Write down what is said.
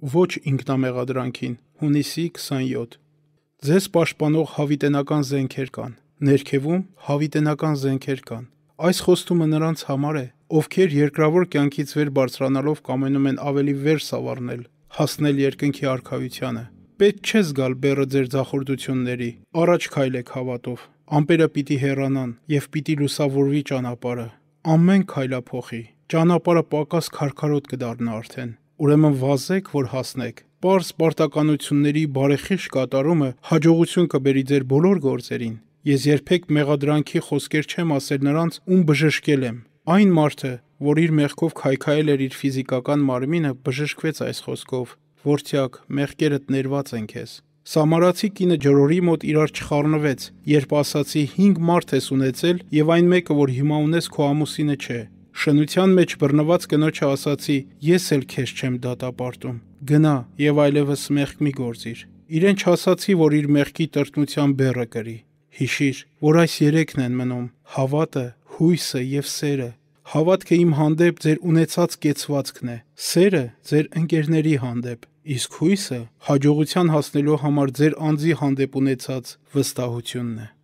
ոչ ինքնամեղադրանքին, հունիսի 27։ Ձեզ պաշտպանող հավիտենական զենքեր կան, ներքևում հավիտենական զենքեր կան։ Այս խոստումը նրանց համար է, ովքեր երկրավոր կյանքից վեր բարձրանալով կամենում են ավելի վեր սավառնել, հասնել երկնքի արքայությանը։ Պետք չէ զգալ բերը ձեր ձախորդությունների, առաջ քայլեք հավատով։ Ամպերը պիտի հեռանան եւ պիտի լուսավորվի ճանապարհը։ Ամեն քայլափոխի։ Ճանապարհը պակաս քարքարոտ կդառնա արդեն ուրեմն վազեք, որ հասնեք։ Պարզ պարտականությունների բարեխիղճ կատարումը հաջողություն կբերի ձեր բոլոր գործերին։ Ես երբեք մեղադրանքի խոսքեր չեմ ասել նրանց, ում բժշկել եմ։ Այն մարդը, որ իր մեղքով քայքայել էր իր ֆիզիկական մարմինը, բժշկվեց այս խոսքով. «Որդյակ, մեղքերդ ներված են քեզ»։ Սամարացի կինը ջրորի մոտ իրար չխառնվեց, երբ ասացի 5 մարդ ես ունեցել եւ այն մեկը, որ հիմա ունես, քո ամուսինը չէ։ Շնության մեջ բռնված կնոջը ասացի. «Ես էլ քեզ չեմ դատապարտում։ Գնա եւ այլևս մեղք մի գործիր»։ Իրեն չասացի, որ իր մեղքի տրտմության բեռը կրի։ Հիշիր, որ այս երեքն են մնում՝ հավատը, հույսը եւ սերը։ Հավատքը իմ հանդեպ ձեր ունեցած կեցվածքն է, սերը ձեր ընկերների հանդեպ, իսկ հույսը հաջողության հասնելու համար ձեր անձի հանդեպ ունեցած վստահությունն է։